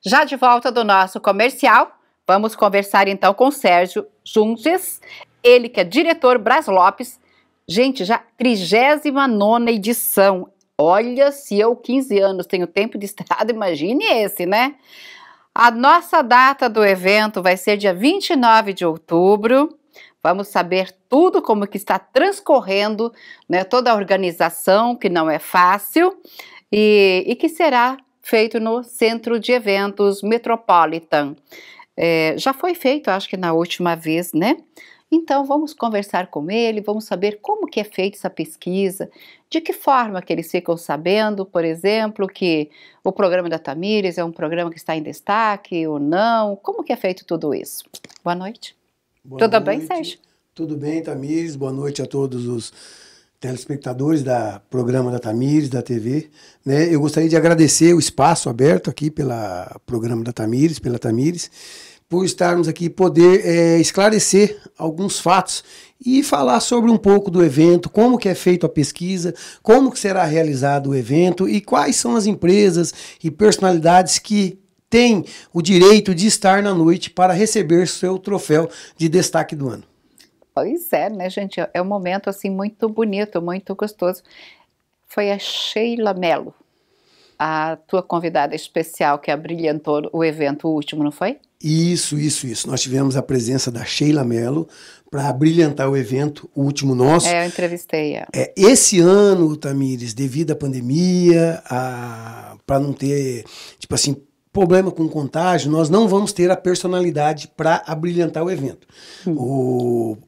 Já de volta do nosso comercial, vamos conversar então com Sérgio Junges, ele que é diretor Bras Lopes. Gente, já 39 edição. Olha, se eu 15 anos tenho tempo de estrada, imagine esse, né? A nossa data do evento vai ser dia 29 de outubro. Vamos saber tudo como que está transcorrendo, né, toda a organização, que não é fácil, e, e que será feito no Centro de Eventos Metropolitan. É, já foi feito, acho que na última vez, né? Então vamos conversar com ele, vamos saber como que é feita essa pesquisa, de que forma que eles ficam sabendo, por exemplo, que o programa da Tamires é um programa que está em destaque ou não, como que é feito tudo isso. Boa noite. Boa Tudo noite. bem, Sérgio? Tudo bem, Tamires. Boa noite a todos os telespectadores da programa da Tamires, da TV. Né? Eu gostaria de agradecer o espaço aberto aqui pela programa da Tamires, pela Tamires, por estarmos aqui poder é, esclarecer alguns fatos e falar sobre um pouco do evento, como que é feito a pesquisa, como que será realizado o evento e quais são as empresas e personalidades que têm o direito de estar na noite para receber seu troféu de destaque do ano. Pois é, né, gente? É, é um momento assim muito bonito, muito gostoso. Foi a Sheila Mello, a tua convidada especial que abrilhantou o evento último, não foi? Isso, isso, isso. Nós tivemos a presença da Sheila Mello para abrilhantar o evento o último nosso. É, eu entrevistei ela. É, esse ano, Tamires, devido à pandemia, para não ter, tipo assim, problema com contágio, nós não vamos ter a personalidade para abrilhantar o evento. Hum. O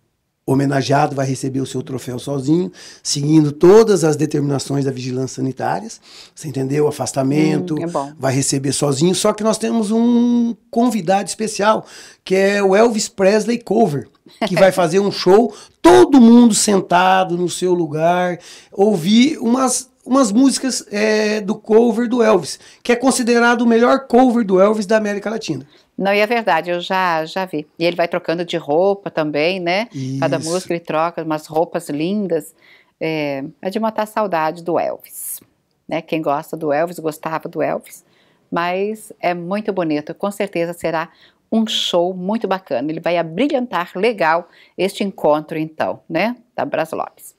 homenageado vai receber o seu troféu sozinho, seguindo todas as determinações da vigilância sanitária, você entendeu? Afastamento, hum, é vai receber sozinho, só que nós temos um convidado especial, que é o Elvis Presley Cover, que vai fazer um show, todo mundo sentado no seu lugar, ouvir umas umas músicas é, do cover do Elvis, que é considerado o melhor cover do Elvis da América Latina. Não, e é verdade, eu já, já vi. E ele vai trocando de roupa também, né? Isso. Cada música ele troca umas roupas lindas. É, é de matar saudade do Elvis. Né? Quem gosta do Elvis, gostava do Elvis. Mas é muito bonito, com certeza será um show muito bacana. Ele vai abrilhantar legal este encontro, então, né? Da Bras Lopes.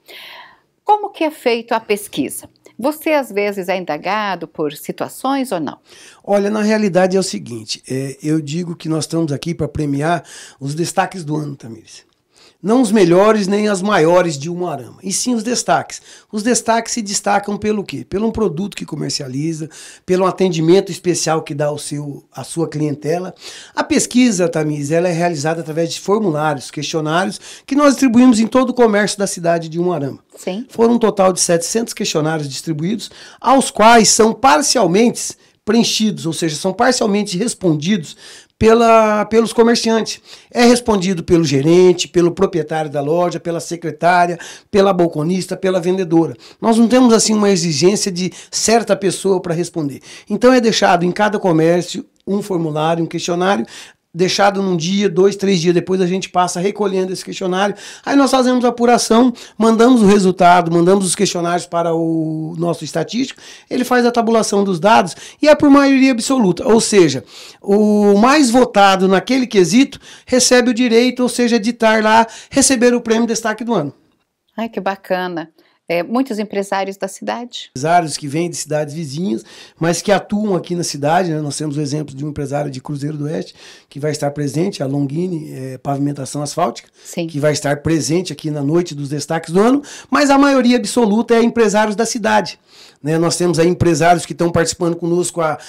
Como que é feito a pesquisa? Você às vezes é indagado por situações ou não? Olha, na realidade é o seguinte: é, eu digo que nós estamos aqui para premiar os destaques do ano, Tamires. Não os melhores nem as maiores de Umuarama, e sim os destaques. Os destaques se destacam pelo quê? Pelo um produto que comercializa, pelo atendimento especial que dá ao seu, à sua clientela. A pesquisa, tamiz ela é realizada através de formulários, questionários, que nós distribuímos em todo o comércio da cidade de Umuarama. Sim. Foram um total de 700 questionários distribuídos, aos quais são parcialmente preenchidos, ou seja, são parcialmente respondidos pela, pelos comerciantes. É respondido pelo gerente, pelo proprietário da loja, pela secretária, pela balconista, pela vendedora. Nós não temos assim uma exigência de certa pessoa para responder. Então é deixado em cada comércio um formulário, um questionário, deixado num dia, dois, três dias depois, a gente passa recolhendo esse questionário. Aí nós fazemos a apuração, mandamos o resultado, mandamos os questionários para o nosso estatístico, ele faz a tabulação dos dados e é por maioria absoluta. Ou seja, o mais votado naquele quesito recebe o direito, ou seja, editar lá, receber o prêmio destaque do ano. Ai, que bacana é, muitos empresários da cidade. Empresários que vêm de cidades vizinhas, mas que atuam aqui na cidade. Né? Nós temos o exemplo de um empresário de Cruzeiro do Oeste, que vai estar presente, a Longini é, Pavimentação Asfáltica, Sim. que vai estar presente aqui na noite dos destaques do ano, mas a maioria absoluta é empresários da cidade. Né? Nós temos aí empresários que estão participando conosco há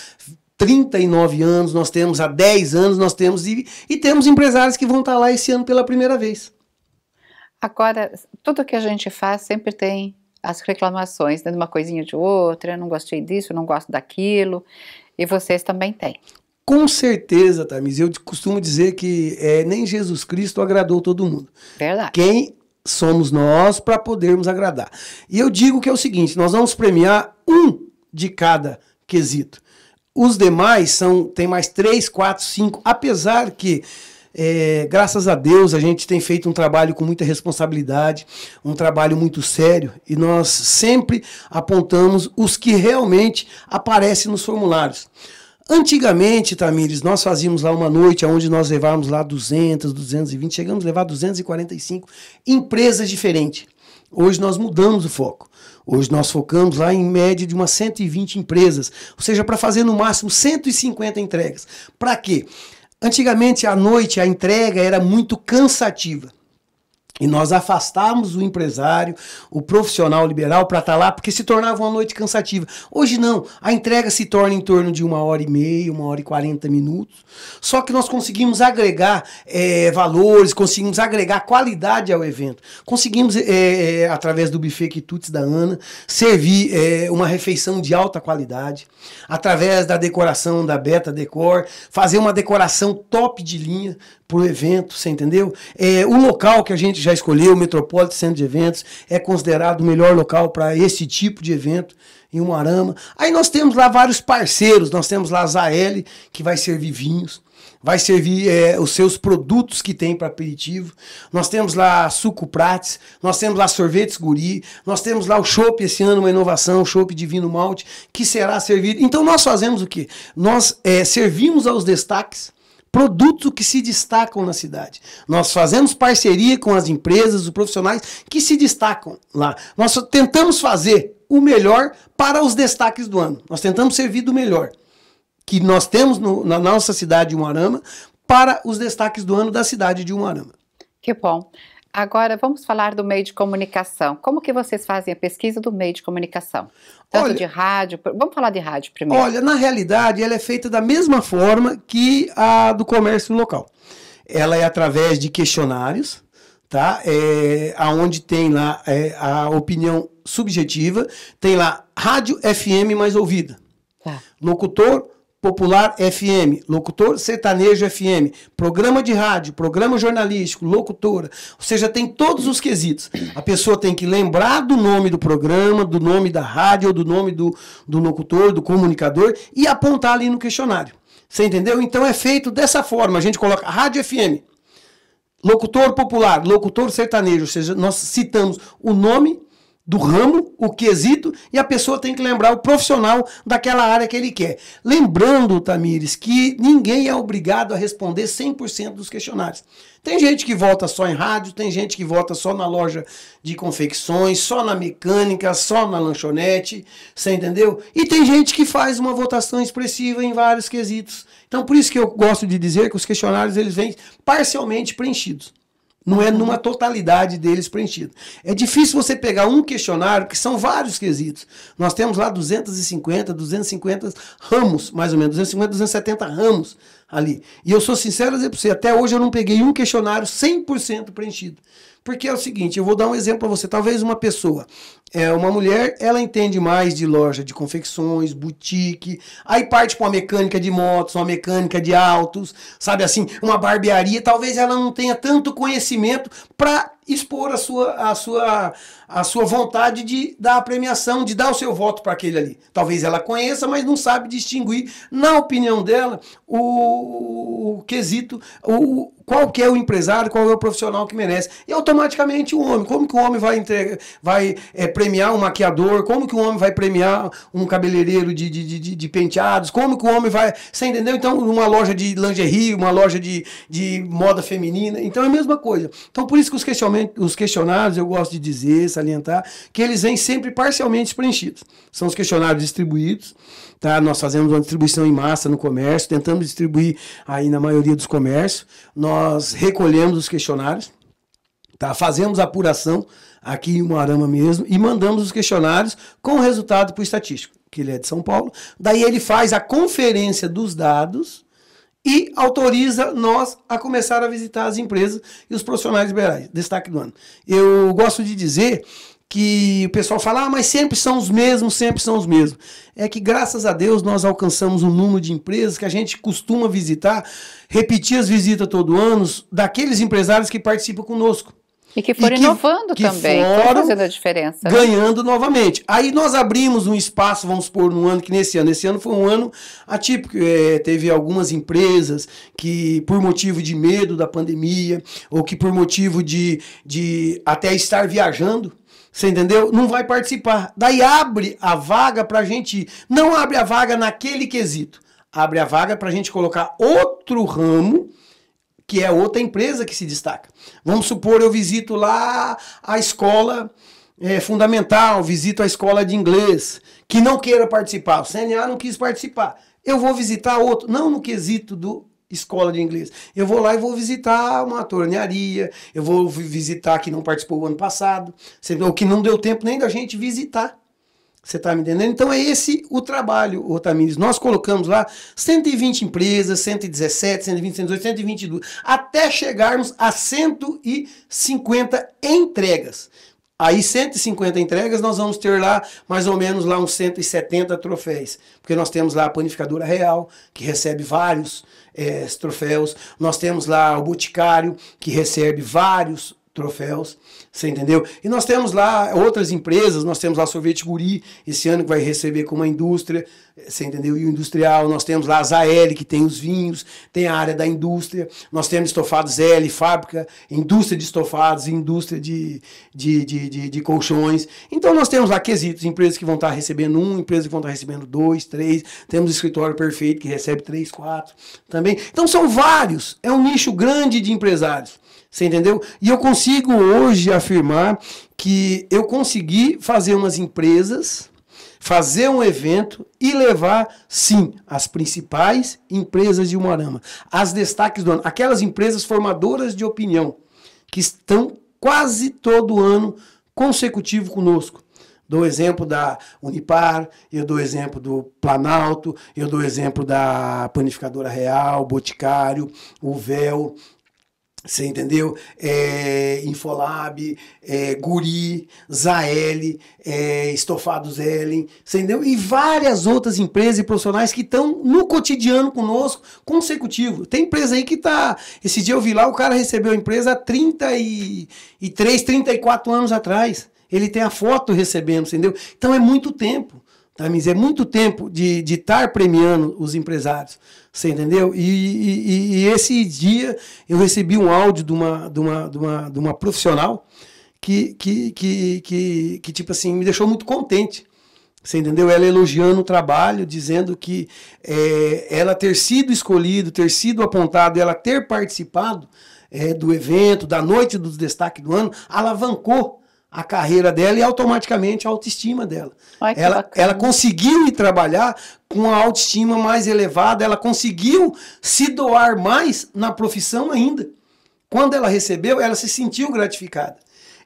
39 anos, nós temos há 10 anos, nós temos e, e temos empresários que vão estar lá esse ano pela primeira vez. Agora, tudo que a gente faz sempre tem as reclamações, né, de uma coisinha de outra, não gostei disso, não gosto daquilo, e vocês também têm. Com certeza, Tamiz, Eu costumo dizer que é, nem Jesus Cristo agradou todo mundo. Verdade. Quem somos nós para podermos agradar? E eu digo que é o seguinte: nós vamos premiar um de cada quesito. Os demais são tem mais três, quatro, cinco. Apesar que é, graças a Deus, a gente tem feito um trabalho com muita responsabilidade, um trabalho muito sério, e nós sempre apontamos os que realmente aparecem nos formulários. Antigamente, Tamires, nós fazíamos lá uma noite onde nós levávamos lá 200, 220, chegamos a levar 245 empresas diferentes. Hoje nós mudamos o foco. Hoje nós focamos lá em média de umas 120 empresas, ou seja, para fazer no máximo 150 entregas. Para quê? Antigamente, à noite, a entrega era muito cansativa e nós afastávamos o empresário, o profissional liberal para estar tá lá, porque se tornava uma noite cansativa. Hoje não, a entrega se torna em torno de uma hora e meia, uma hora e quarenta minutos. Só que nós conseguimos agregar é, valores, conseguimos agregar qualidade ao evento. Conseguimos, é, é, através do buffet Quitutes da Ana, servir uma refeição de alta qualidade, através da decoração da Beta Decor, fazer uma decoração top de linha para o evento, você entendeu? É, o local que a gente já escolheu o Metropolitan Centro de Eventos, é considerado o melhor local para esse tipo de evento em Umarama. Aí nós temos lá vários parceiros, nós temos lá a Zaeli, que vai servir vinhos, vai servir é, os seus produtos que tem para aperitivo. Nós temos lá suco prates, nós temos lá sorvetes guri, nós temos lá o chopp esse ano, uma inovação, chopp de Divino malte, que será servido. Então nós fazemos o quê? Nós é, servimos aos destaques produtos que se destacam na cidade. Nós fazemos parceria com as empresas, os profissionais que se destacam lá. Nós tentamos fazer o melhor para os destaques do ano. Nós tentamos servir do melhor que nós temos no, na nossa cidade de Umarama para os destaques do ano da cidade de Umarama. Que bom. Agora vamos falar do meio de comunicação. Como que vocês fazem a pesquisa do meio de comunicação? Tanto olha, de rádio, vamos falar de rádio primeiro. Olha, na realidade, ela é feita da mesma forma que a do comércio local. Ela é através de questionários, tá? É, aonde tem lá é, a opinião subjetiva, tem lá rádio FM mais ouvida. Tá. Locutor Popular FM, locutor sertanejo FM, programa de rádio, programa jornalístico, locutora. Ou seja, tem todos os quesitos. A pessoa tem que lembrar do nome do programa, do nome da rádio, do nome do, do locutor, do comunicador e apontar ali no questionário. Você entendeu? Então é feito dessa forma. A gente coloca Rádio FM, locutor popular, locutor sertanejo, ou seja, nós citamos o nome do ramo, o quesito, e a pessoa tem que lembrar o profissional daquela área que ele quer. Lembrando, Tamires, que ninguém é obrigado a responder 100% dos questionários. Tem gente que vota só em rádio, tem gente que vota só na loja de confecções, só na mecânica, só na lanchonete, você entendeu? E tem gente que faz uma votação expressiva em vários quesitos. Então, por isso que eu gosto de dizer que os questionários eles vêm parcialmente preenchidos. Não é numa totalidade deles preenchida. É difícil você pegar um questionário, que são vários quesitos. Nós temos lá 250, 250 ramos, mais ou menos, 250, 270 ramos ali. E eu sou sincero dizer para você, até hoje eu não peguei um questionário 100% preenchido. Porque é o seguinte, eu vou dar um exemplo para você. Talvez uma pessoa, é uma mulher, ela entende mais de loja de confecções, boutique, aí parte para uma mecânica de motos, uma mecânica de autos, sabe assim, uma barbearia. Talvez ela não tenha tanto conhecimento para expor a sua, a sua, a sua vontade de dar a premiação, de dar o seu voto para aquele ali. Talvez ela conheça, mas não sabe distinguir, na opinião dela, o, o quesito, o, qual que é o empresário, qual é o profissional que merece. E automaticamente o homem. Como que o homem vai, entregar, vai é, premiar um maquiador? Como que o homem vai premiar um cabeleireiro de, de, de, de, penteados? Como que o homem vai. Você entendeu? Então, uma loja de lingerie, uma loja de, de moda feminina. Então é a mesma coisa. Então, por isso que os, os questionários, eu gosto de dizer, salientar, que eles vêm sempre parcialmente preenchidos. São os questionários distribuídos tá? Nós fazemos uma distribuição em massa no comércio, tentamos distribuir aí na maioria dos comércios. Nós recolhemos os questionários, tá? Fazemos apuração aqui em Moarama mesmo e mandamos os questionários com o resultado para o estatístico, que ele é de São Paulo. Daí ele faz a conferência dos dados e autoriza nós a começar a visitar as empresas e os profissionais liberais. Destaque do ano. Eu gosto de dizer que o pessoal fala, ah, mas sempre são os mesmos, sempre são os mesmos. É que graças a Deus nós alcançamos um número de empresas que a gente costuma visitar, repetir as visitas todo ano, daqueles empresários que participam conosco. E que foram e que, inovando que também, foram, foram fazendo a diferença. Né? Ganhando novamente. Aí nós abrimos um espaço, vamos supor, no ano que nesse ano. Esse ano foi um ano atípico. É, teve algumas empresas que, por motivo de medo da pandemia, ou que por motivo de, de até estar viajando, você entendeu? Não vai participar. Daí abre a vaga para a gente ir. Não abre a vaga naquele quesito. Abre a vaga para a gente colocar outro ramo, que é outra empresa que se destaca. Vamos supor, eu visito lá a escola é, fundamental, visito a escola de inglês, que não queira participar. O CNA não quis participar. Eu vou visitar outro, não no quesito do escola de inglês. Eu vou lá e vou visitar uma tornearia, eu vou visitar que não participou o ano passado, ou que não deu tempo nem da gente visitar. Você está me entendendo? Então é esse o trabalho, Otamires. Nós colocamos lá 120 empresas, 117, 120, 118, 122, até chegarmos a 150 entregas. Aí 150 entregas, nós vamos ter lá mais ou menos lá uns 170 troféus, porque nós temos lá a panificadora real, que recebe vários é, troféus, nós temos lá o boticário, que recebe vários troféus, você entendeu? E nós temos lá outras empresas, nós temos lá Sorvete Guri, esse ano que vai receber com uma indústria, você entendeu? E o industrial, nós temos lá a Zael, que tem os vinhos, tem a área da indústria, nós temos estofados L, fábrica, indústria de estofados, indústria de, de, de, de, de colchões. Então nós temos lá quesitos, empresas que vão estar recebendo um, empresas que vão estar recebendo dois, três, temos o escritório perfeito que recebe três, quatro também. Então são vários, é um nicho grande de empresários. Você entendeu? E eu consigo hoje afirmar que eu consegui fazer umas empresas, fazer um evento e levar, sim, as principais empresas de Umarama, as destaques do ano, aquelas empresas formadoras de opinião, que estão quase todo ano consecutivo conosco. Dou exemplo da Unipar, eu dou exemplo do Planalto, eu dou exemplo da Panificadora Real, Boticário, o Véu, você entendeu? É, Infolab, é, Guri, Zael, é, Estofados Ellen, entendeu? E várias outras empresas e profissionais que estão no cotidiano conosco, consecutivo. Tem empresa aí que tá. Esse dia eu vi lá, o cara recebeu a empresa há 33, 34 anos atrás. Ele tem a foto recebendo, entendeu? Então é muito tempo. Tamiz, é muito tempo de estar premiando os empresários, você entendeu? E, e, e, esse dia eu recebi um áudio de uma, de uma, de uma, de uma profissional que, que, que, que, que, tipo assim, me deixou muito contente. Você entendeu? Ela elogiando o trabalho, dizendo que é, ela ter sido escolhido, ter sido apontado, ela ter participado é, do evento, da noite dos destaques do ano, alavancou a carreira dela e automaticamente a autoestima dela. Ai, ela, ela conseguiu ir trabalhar com a autoestima mais elevada, ela conseguiu se doar mais na profissão ainda. Quando ela recebeu, ela se sentiu gratificada.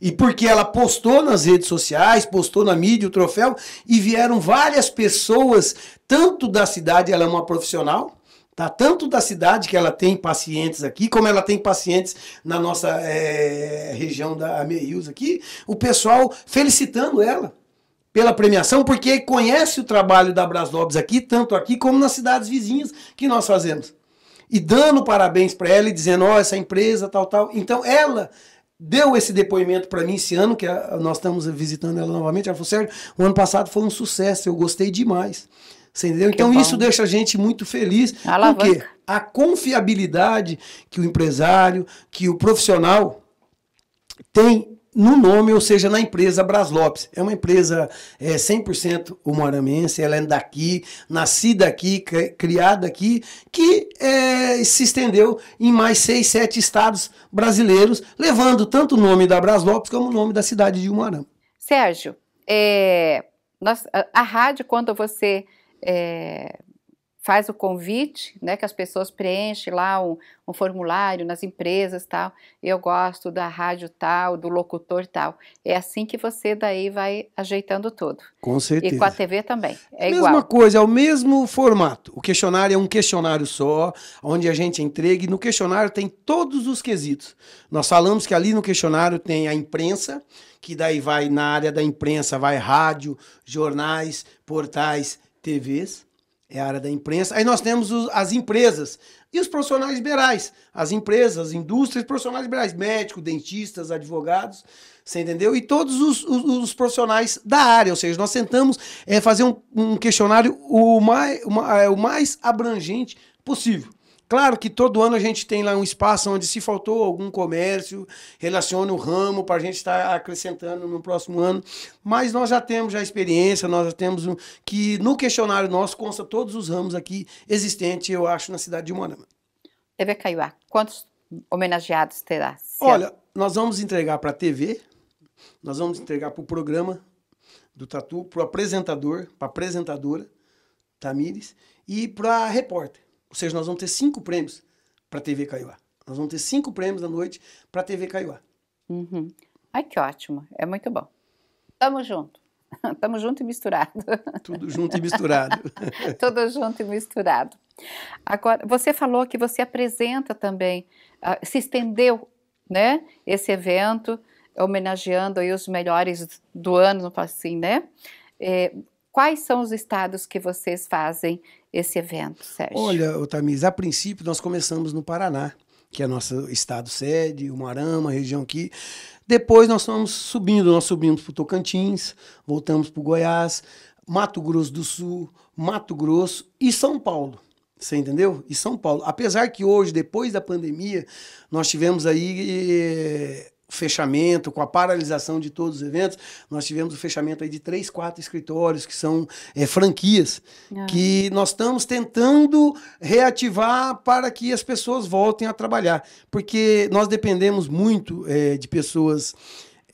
E porque ela postou nas redes sociais, postou na mídia o troféu, e vieram várias pessoas, tanto da cidade, ela é uma profissional, tá? Tanto da cidade que ela tem pacientes aqui, como ela tem pacientes na nossa é, região da Ameus aqui, o pessoal felicitando ela pela premiação, porque conhece o trabalho da Braslobes aqui, tanto aqui como nas cidades vizinhas que nós fazemos. E dando parabéns para ela e dizendo, ó, oh, essa empresa, tal, tal. Então ela deu esse depoimento para mim esse ano, que a, nós estamos visitando ela novamente. Ela falou, Sérgio, o ano passado foi um sucesso, eu gostei demais. Entendeu? Então isso deixa a gente muito feliz. porque a confiabilidade que o empresário, que o profissional tem no nome, ou seja, na empresa Bras Lopes. É uma empresa é, 100% humaramense, ela é daqui, nascida aqui, criada aqui, que é, se estendeu em mais seis, sete estados brasileiros, levando tanto o nome da Bras Lopes como o nome da cidade de Humarama. Sérgio, é, nós, a, a rádio, quando você é, faz o convite, né, que as pessoas preenchem lá um, um, formulário nas empresas tal, eu gosto da rádio tal, do locutor tal. É assim que você daí vai ajeitando tudo. Com certeza. E com a TV também. É Mesma igual. coisa, é o mesmo formato. O questionário é um questionário só, onde a gente entrega e no questionário tem todos os quesitos. Nós falamos que ali no questionário tem a imprensa, que daí vai na área da imprensa, vai rádio, jornais, portais, TVs, é a área da imprensa. Aí nós temos os, as empresas e os profissionais liberais. As empresas, as indústrias, profissionais liberais, médicos, dentistas, advogados, você entendeu? E todos os, os, os profissionais da área. Ou seja, nós tentamos é, fazer um, um questionário o mais, uma, é, o mais abrangente possível. Claro que todo ano a gente tem lá um espaço onde, se faltou algum comércio, relaciona o ramo para a gente estar tá acrescentando no próximo ano. Mas nós já temos a experiência, nós já temos um, que no questionário nosso consta todos os ramos aqui existentes, eu acho, na cidade de Moarama. TV Caiuá, quantos homenageados terá? Olha, nós vamos entregar para a TV, nós vamos entregar para o programa do Tatu, para o apresentador, para a apresentadora, Tamires, e para a repórter. Ou seja, nós vamos ter cinco prêmios para a TV Caiuá. Nós vamos ter cinco prêmios da noite para a TV Caiuá. Uhum. Ai, que ótimo. É muito bom. Tamo junto. Tamo junto e misturado. Tudo junto e misturado. Tudo junto e misturado. Agora, você falou que você apresenta também, uh, se estendeu, né, esse evento, homenageando aí os melhores do ano, assim, né? É, quais são os estados que vocês fazem esse evento, Sérgio? Olha, Tamiz, a princípio nós começamos no Paraná, que é nosso estado sede, o Marama, região aqui. Depois nós fomos subindo, nós subimos para o Tocantins, voltamos para o Goiás, Mato Grosso do Sul, Mato Grosso e São Paulo. Você entendeu? E São Paulo. Apesar que hoje, depois da pandemia, nós tivemos aí eh, fechamento, com a paralisação de todos os eventos, nós tivemos o fechamento aí de três, quatro escritórios que são é, franquias, ah. que nós estamos tentando reativar para que as pessoas voltem a trabalhar, porque nós dependemos muito é, de pessoas.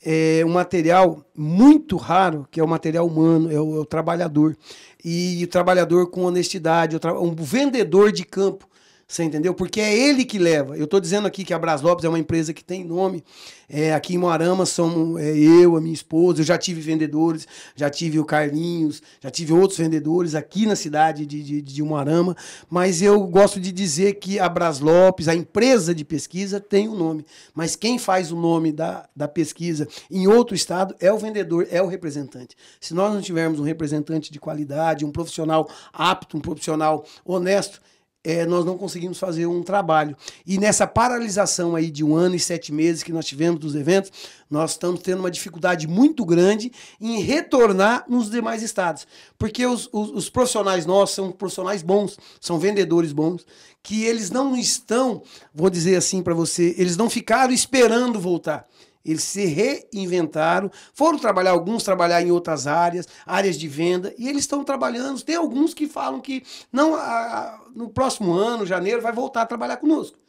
É um material muito raro, que é o material humano, é o, é o trabalhador. E o trabalhador com honestidade, tra... um vendedor de campo você entendeu? Porque é ele que leva. Eu estou dizendo aqui que a Bras Lopes é uma empresa que tem nome. É, aqui em Moarama são é, eu, a minha esposa. Eu já tive vendedores, já tive o Carlinhos, já tive outros vendedores aqui na cidade de, de, de Moarama. Mas eu gosto de dizer que a Bras Lopes, a empresa de pesquisa, tem o um nome. Mas quem faz o nome da, da pesquisa em outro estado é o vendedor, é o representante. Se nós não tivermos um representante de qualidade, um profissional apto, um profissional honesto, é, nós não conseguimos fazer um trabalho. E nessa paralisação aí de um ano e sete meses que nós tivemos dos eventos, nós estamos tendo uma dificuldade muito grande em retornar nos demais estados. Porque os, os, os profissionais nossos são profissionais bons, são vendedores bons, que eles não estão, vou dizer assim para você, eles não ficaram esperando voltar. Eles se reinventaram, foram trabalhar, alguns trabalhar em outras áreas, áreas de venda, e eles estão trabalhando. Tem alguns que falam que não a, no próximo ano, janeiro, vai voltar a trabalhar conosco.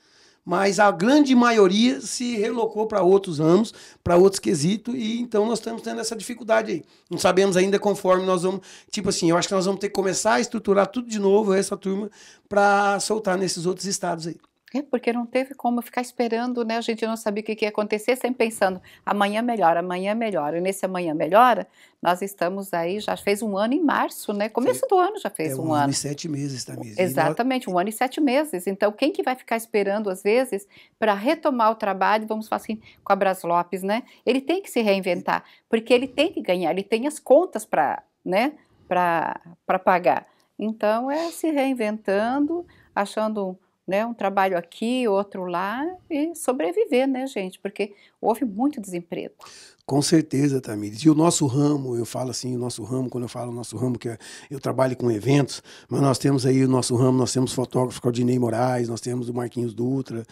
Mas a grande maioria se relocou para outros anos, para outros quesitos, e então nós estamos tendo essa dificuldade aí. Não sabemos ainda conforme nós vamos. Tipo assim, eu acho que nós vamos ter que começar a estruturar tudo de novo, essa turma, para soltar nesses outros estados aí. É porque não teve como ficar esperando, né? A gente não sabia o que ia acontecer, sempre pensando amanhã melhora, amanhã melhora. E nesse amanhã melhora, nós estamos aí, já fez um ano em março, né? Começo do ano já fez é um, um, ano. Um ano e sete meses, Tamires. Exatamente, um ano e sete meses. Então, quem que vai ficar esperando, às vezes, para retomar o trabalho, vamos falar assim, com a Bras Lopes, né? Ele tem que se reinventar, porque ele tem que ganhar, ele tem as contas para né? pagar. Então, é se reinventando, achando né, um trabalho aqui, outro lá e sobreviver, né, gente? Porque houve muito desemprego. Com certeza, Tamires. E o nosso ramo, eu falo assim, o nosso ramo, quando eu falo o nosso ramo, que é, eu trabalho com eventos, mas nós temos aí o nosso ramo, nós temos fotógrafo Claudinei Moraes, nós temos o Marquinhos Dutra,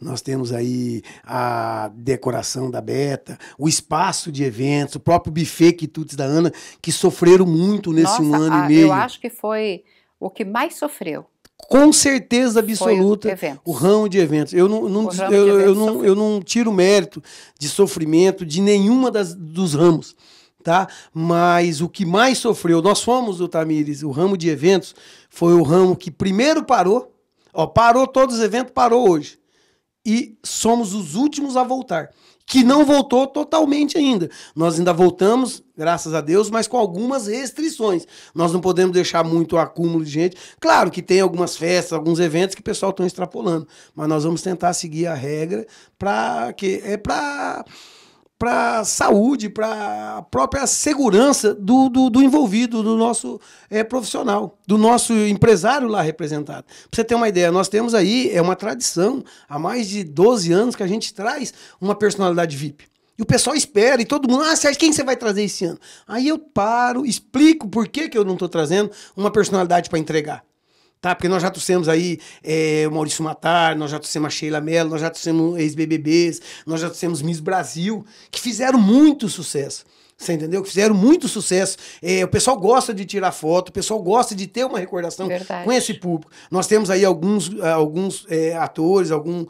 nós temos aí a decoração da Beta, o espaço de eventos, o próprio buffet Quitutes da Ana, que sofreram muito nesse Nossa, um ano a, e meio. Eu acho que foi o que mais sofreu com certeza absoluta o, o, ramo de eventos. Eu não, não eu, eu, não, eu não tiro mérito de sofrimento de nenhuma das, dos ramos. Tá? Mas o que mais sofreu, nós fomos, o Tamires, o ramo de eventos foi o ramo que primeiro parou, ó, parou todos os eventos, parou hoje. E somos os últimos a voltar que não voltou totalmente ainda. Nós ainda voltamos, graças a Deus, mas com algumas restrições. Nós não podemos deixar muito acúmulo de gente. Claro que tem algumas festas, alguns eventos que o pessoal está extrapolando, mas nós vamos tentar seguir a regra para que é para para a saúde, para a própria segurança do, do, do envolvido, do nosso é, profissional, do nosso empresário lá representado. Para você ter uma ideia, nós temos aí, é uma tradição, há mais de 12 anos que a gente traz uma personalidade VIP. E o pessoal espera, e todo mundo, ah, Sérgio, quem você vai trazer esse ano? Aí eu paro, explico por que, que eu não estou trazendo uma personalidade para entregar tá? Porque nós já trouxemos aí é, o Maurício Matar, nós já trouxemos a Sheila Mello, nós já trouxemos ex-BBBs, nós já trouxemos Miss Brasil, que fizeram muito sucesso. Você entendeu? Que fizeram muito sucesso. É, o pessoal gosta de tirar foto, o pessoal gosta de ter uma recordação Verdade. com esse público. Nós temos aí alguns, eh, alguns é, atores, alguns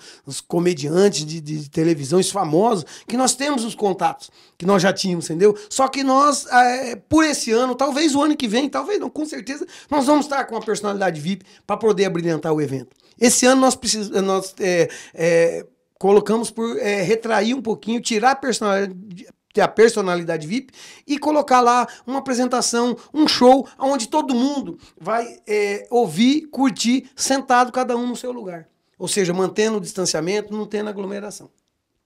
comediantes de, de televisões famosos, que nós temos os contatos que nós já tínhamos, entendeu? Só que nós, é, por esse ano, talvez o ano que vem, talvez não, com certeza, nós vamos estar com uma personalidade VIP para poder abrilhantar o evento. Esse ano nós precisamos. Nós, colocamos por retrair um pouquinho, tirar a personalidade ter a personalidade VIP e colocar lá uma apresentação, um show, onde todo mundo vai é, ouvir, curtir, sentado cada um no seu lugar. Ou seja, mantendo o distanciamento, não tendo aglomeração.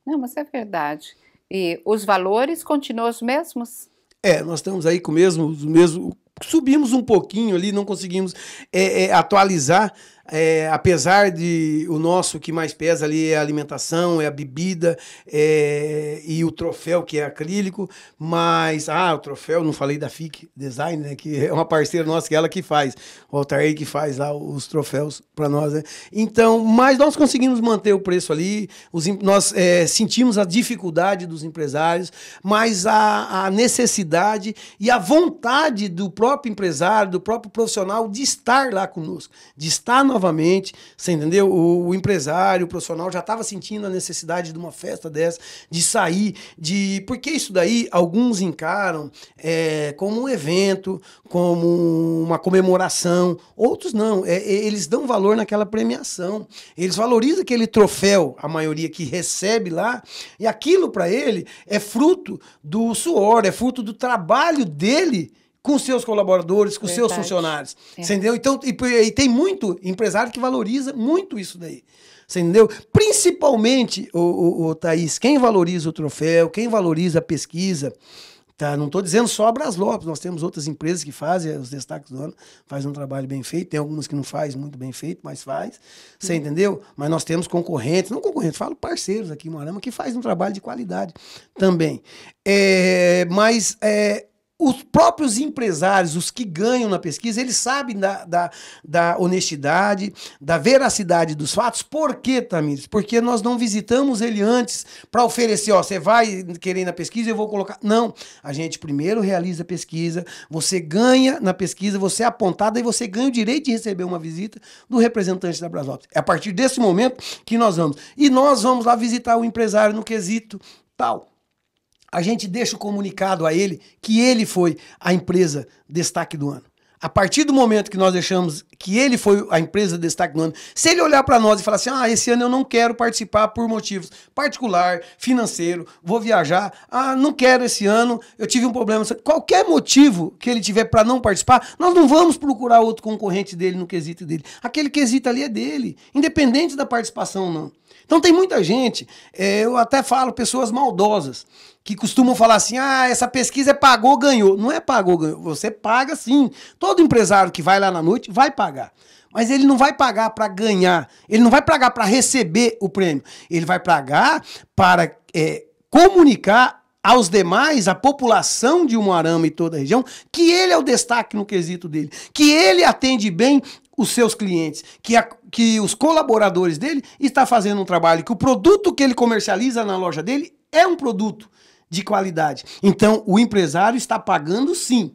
Não, mas é verdade. E os valores continuam os mesmos? É, nós estamos aí com o mesmo, mesmo subimos um pouquinho ali, não conseguimos é, é, atualizar é, apesar de o nosso que mais pesa ali é a alimentação, é a bebida é, e o troféu que é acrílico, mas ah, o troféu, não falei da FIC Design, né, que é uma parceira nossa que é ela que faz, o Altair que faz lá os troféus para nós, né? Então, mas nós conseguimos manter o preço ali, os, nós é, sentimos a dificuldade dos empresários, mas a, a necessidade e a vontade do próprio empresário, do próprio profissional de estar lá conosco, de estar na novamente, você entendeu? O, o empresário, o profissional já estava sentindo a necessidade de uma festa dessa, de sair, de. Porque isso daí alguns encaram é, como um evento, como uma comemoração, outros não. É, é eles dão valor naquela premiação, eles valorizam aquele troféu, a maioria que recebe lá, e aquilo para ele é fruto do suor, é fruto do trabalho dele com seus colaboradores, com Verdade. seus funcionários. É. Entendeu? Então, e, e, tem muito empresário que valoriza muito isso daí. Entendeu? Principalmente, o, o, o Thaís, quem valoriza o troféu, quem valoriza a pesquisa, tá? Não estou dizendo só a Lopes, nós temos outras empresas que fazem os destaques do ano, faz um trabalho bem feito, tem algumas que não faz muito bem feito, mas faz, você uhum. entendeu? Mas nós temos concorrentes, não concorrentes, falo parceiros aqui em Moarama, que faz um trabalho de qualidade também. É, mas é, os próprios empresários, os que ganham na pesquisa, eles sabem da, da, da honestidade, da veracidade dos fatos. Por quê, Tamires? Porque nós não visitamos ele antes para oferecer, ó, você vai querer na pesquisa, eu vou colocar. Não, a gente primeiro realiza a pesquisa, você ganha na pesquisa, você é apontado e você ganha o direito de receber uma visita do representante da Brasópolis. É a partir desse momento que nós vamos. E nós vamos lá visitar o empresário no quesito tal a gente deixa o comunicado a ele que ele foi a empresa destaque do ano. A partir do momento que nós deixamos que ele foi a empresa destaque do ano, se ele olhar para nós e falar assim: ah, esse ano eu não quero participar por motivos particular, financeiro, vou viajar, ah, não quero esse ano, eu tive um problema. Qualquer motivo que ele tiver para não participar, nós não vamos procurar outro concorrente dele no quesito dele. Aquele quesito ali é dele, independente da participação ou não. Então tem muita gente, é, eu até falo, pessoas maldosas, que costumam falar assim: ah, essa pesquisa é pagou, ganhou. Não é pagou, ganhou. Você paga sim. Todo empresário que vai lá na noite vai pagar. Mas ele não vai pagar para ganhar, ele não vai pagar para receber o prêmio, ele vai pagar para é, comunicar aos demais, à população de Umuarama e toda a região, que ele é o destaque no quesito dele, que ele atende bem os seus clientes, que, a, que os colaboradores dele está fazendo um trabalho, que o produto que ele comercializa na loja dele é um produto de qualidade. Então, o empresário está pagando sim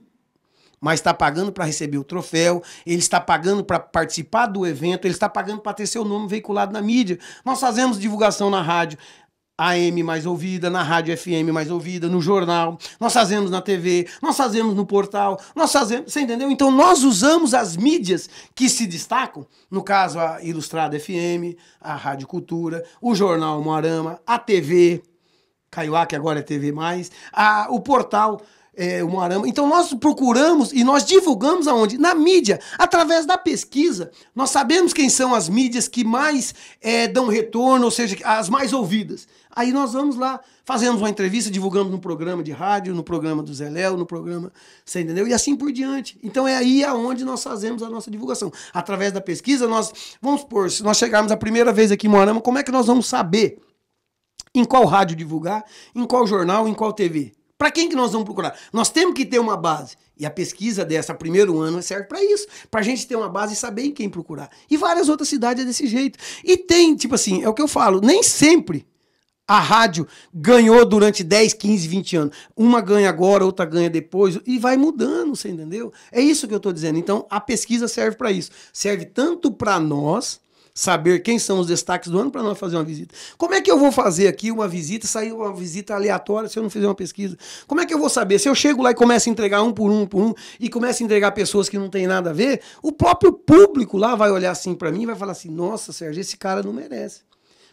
mas está pagando para receber o troféu, ele está pagando para participar do evento, ele está pagando para ter seu nome veiculado na mídia. Nós fazemos divulgação na rádio. AM mais ouvida, na rádio FM mais ouvida, no jornal, nós fazemos na TV, nós fazemos no portal, nós fazemos. Você entendeu? Então nós usamos as mídias que se destacam, no caso a Ilustrada FM, a Rádio Cultura, o Jornal Moarama, a TV, Caiuá, que agora é TV, mais, a, o portal é, o Então nós procuramos e nós divulgamos aonde? Na mídia, através da pesquisa. Nós sabemos quem são as mídias que mais é, dão retorno, ou seja, as mais ouvidas. Aí nós vamos lá, fazemos uma entrevista, divulgamos no programa de rádio, no programa do Zé Léo, no programa, você entendeu? E assim por diante. Então é aí aonde nós fazemos a nossa divulgação. Através da pesquisa, nós, vamos por, se nós chegarmos a primeira vez aqui em Moarama, como é que nós vamos saber em qual rádio divulgar, em qual jornal, em qual TV? Para quem que nós vamos procurar? Nós temos que ter uma base. E a pesquisa dessa primeiro ano serve para isso, para a gente ter uma base e saber em quem procurar. E várias outras cidades é desse jeito. E tem, tipo assim, é o que eu falo, nem sempre a rádio ganhou durante 10, 15, 20 anos. Uma ganha agora, outra ganha depois, e vai mudando, você entendeu? É isso que eu estou dizendo. Então, a pesquisa serve para isso. Serve tanto para nós, saber quem são os destaques do ano para nós fazer uma visita. Como é que eu vou fazer aqui uma visita, sair uma visita aleatória se eu não fizer uma pesquisa? Como é que eu vou saber? Se eu chego lá e começo a entregar um por um por um e começo a entregar pessoas que não tem nada a ver, o próprio público lá vai olhar assim para mim e vai falar assim: "Nossa, Sérgio, esse cara não merece".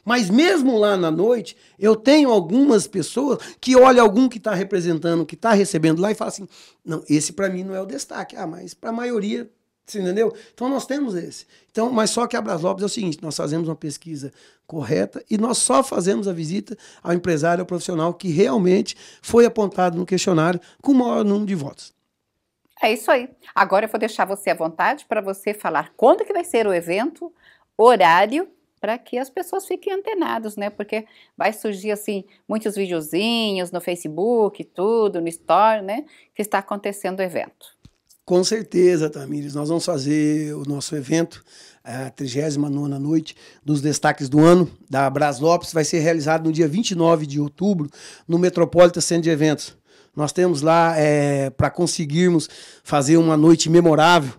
Mas mesmo lá na noite, eu tenho algumas pessoas que olham algum que está representando, que está recebendo lá e falam assim: não, esse para mim não é o destaque. Ah, mas para a maioria você entendeu? Então nós temos esse. Então, mas só que a Lopes é o seguinte: nós fazemos uma pesquisa correta e nós só fazemos a visita ao empresário, ao profissional que realmente foi apontado no questionário com o maior número de votos. É isso aí. Agora eu vou deixar você à vontade para você falar quando que vai ser o evento, horário, para que as pessoas fiquem antenadas, né? Porque vai surgir assim muitos videozinhos no Facebook, tudo, no Store, né? Que está acontecendo o evento. Com certeza, Tamires, nós vamos fazer o nosso evento, a 39 noite dos destaques do ano da Brás Lopes, vai ser realizado no dia 29 de outubro no Metropolitan Centro de Eventos. Nós temos lá, é, para conseguirmos fazer uma noite memorável,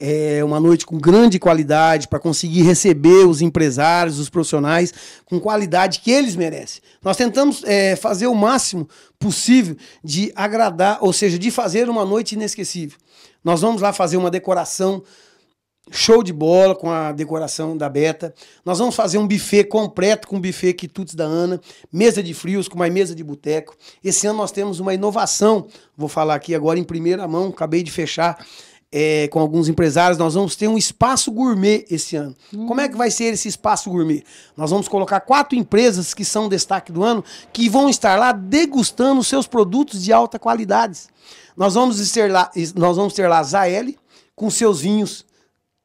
é uma noite com grande qualidade para conseguir receber os empresários, os profissionais com qualidade que eles merecem. Nós tentamos é, fazer o máximo possível de agradar, ou seja, de fazer uma noite inesquecível. Nós vamos lá fazer uma decoração show de bola com a decoração da Beta. Nós vamos fazer um buffet completo com o buffet quitutes da Ana, mesa de frios com uma mesa de boteco. Esse ano nós temos uma inovação, vou falar aqui agora em primeira mão, acabei de fechar é, com alguns empresários, nós vamos ter um espaço gourmet esse ano. Hum. Como é que vai ser esse espaço gourmet? Nós vamos colocar quatro empresas que são destaque do ano, que vão estar lá degustando seus produtos de alta qualidade. Nós vamos ter lá, nós vamos ter lá a Zaeli, com seus vinhos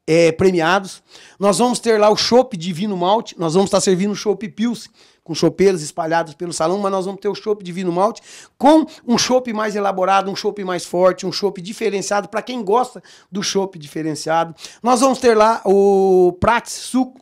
é, premiados. Nós vamos ter lá o chopp de malte, nós vamos estar servindo chopp Pils com chopeiros espalhados pelo salão, mas nós vamos ter o chopp de vinho malte com um chopp mais elaborado, um chopp mais forte, um chopp diferenciado para quem gosta do chopp diferenciado. Nós vamos ter lá o Prates suco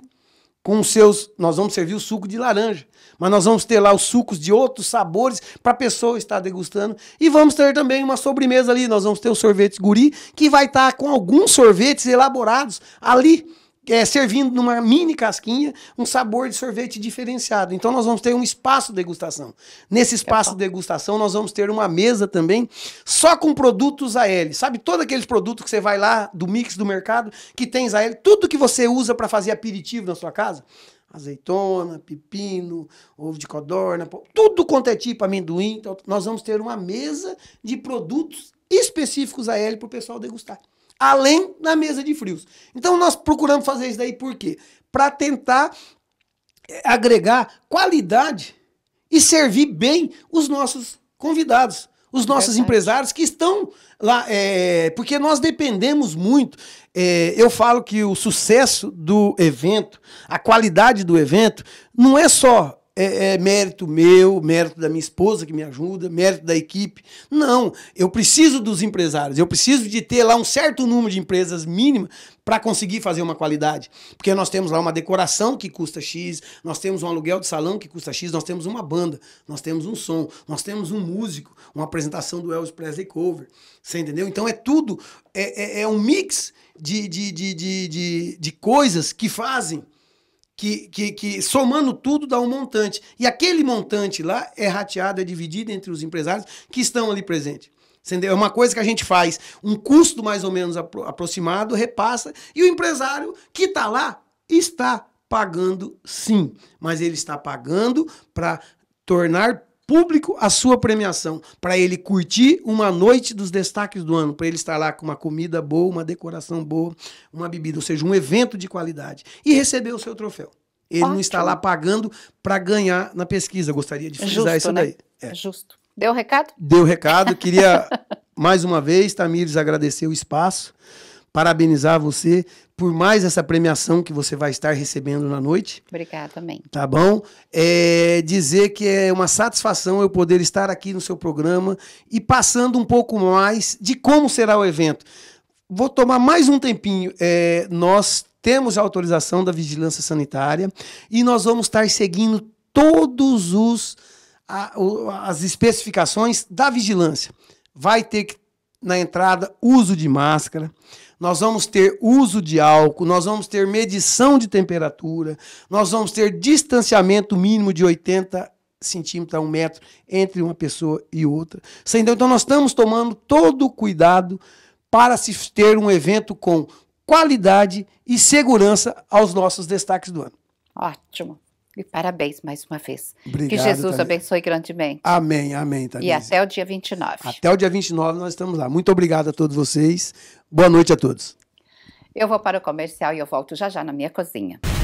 com os seus, nós vamos servir o suco de laranja, mas nós vamos ter lá os sucos de outros sabores para a pessoa estar degustando e vamos ter também uma sobremesa ali, nós vamos ter o sorvete guri que vai estar tá com alguns sorvetes elaborados ali é, servindo numa mini casquinha um sabor de sorvete diferenciado. Então nós vamos ter um espaço de degustação. Nesse é espaço de degustação nós vamos ter uma mesa também só com produtos AL. Sabe todos aqueles produtos que você vai lá do mix do mercado que tem AL, tudo que você usa para fazer aperitivo na sua casa? azeitona, pepino, ovo de codorna, tudo quanto é tipo, amendoim. Então, nós vamos ter uma mesa de produtos específicos A.L. para o pessoal degustar além da mesa de frios. Então nós procuramos fazer isso daí por quê? Para tentar eh, agregar qualidade e servir bem os nossos convidados, os nossos Verdade. empresários que estão lá, é, porque nós dependemos muito. É, eu falo que o sucesso do evento, a qualidade do evento, não é só é, é, mérito meu, mérito da minha esposa que me ajuda, mérito da equipe. Não, eu preciso dos empresários, eu preciso de ter lá um certo número de empresas mínimas para conseguir fazer uma qualidade. Porque nós temos lá uma decoração que custa X, nós temos um aluguel de salão que custa X, nós temos uma banda, nós temos um som, nós temos um músico, uma apresentação do Elvis Presley Cover. Você entendeu? Então é tudo, é, é, é um mix de, de, de, de, de, de coisas que fazem que, que, que, somando tudo dá um montante. E aquele montante lá é rateado, é dividido entre os empresários que estão ali presentes. Entendeu? É uma coisa que a gente faz, um custo mais ou menos apro aproximado, repassa, e o empresário que está lá está pagando sim, mas ele está pagando para tornar público a sua premiação, para ele curtir uma noite dos destaques do ano, para ele estar lá com uma comida boa, uma decoração boa, uma bebida, ou seja, um evento de qualidade, e receber o seu troféu. Ele Ótimo. não está lá pagando para ganhar na pesquisa. gostaria de é frisar Justo, isso né? daí. É, é. Justo. Deu o recado? Deu o recado. Queria, mais uma vez, Tamires, agradecer o espaço parabenizar você por mais essa premiação que você vai estar recebendo na noite. Obrigada também. Tá bom? É, dizer que é uma satisfação eu poder estar aqui no seu programa e passando um pouco mais de como será o evento. Vou tomar mais um tempinho. É, nós temos a autorização da vigilância sanitária e nós vamos estar seguindo todos os a, as especificações da vigilância. Vai ter que, na entrada, uso de máscara nós vamos ter uso de álcool, nós vamos ter medição de temperatura, nós vamos ter distanciamento mínimo de 80 centímetros a um metro entre uma pessoa e outra. Então nós estamos tomando todo o cuidado para se ter um evento com qualidade e segurança aos nossos destaques do ano. Ótimo. E parabéns mais uma vez. Obrigado, que Jesus abençoe grandemente. Amém, amém, E até o dia 29. Até o dia 29 nós estamos lá. Muito obrigado a todos vocês. Boa noite a todos. Eu vou para o comercial e eu volto já já na minha cozinha.